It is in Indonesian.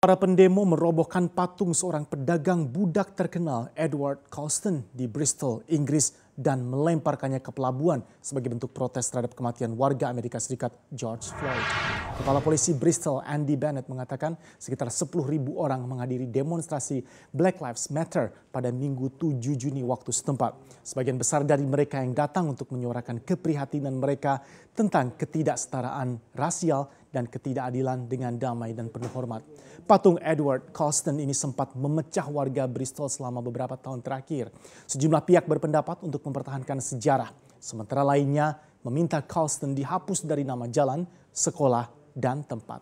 Para pendemo merobohkan patung seorang pedagang budak terkenal Edward Colston di Bristol, Inggris dan melemparkannya ke pelabuhan sebagai bentuk protes terhadap kematian warga Amerika Serikat George Floyd. Kepala Polisi Bristol Andy Bennett mengatakan sekitar 10.000 orang menghadiri demonstrasi Black Lives Matter pada Minggu 7 Juni waktu setempat. Sebagian besar dari mereka yang datang untuk menyuarakan keprihatinan mereka tentang ketidaksetaraan rasial dan ketidakadilan dengan damai dan penuh hormat. Patung Edward Colston ini sempat memecah warga Bristol selama beberapa tahun terakhir. Sejumlah pihak berpendapat untuk mempertahankan sejarah, sementara lainnya meminta Colston dihapus dari nama jalan, sekolah, dan tempat.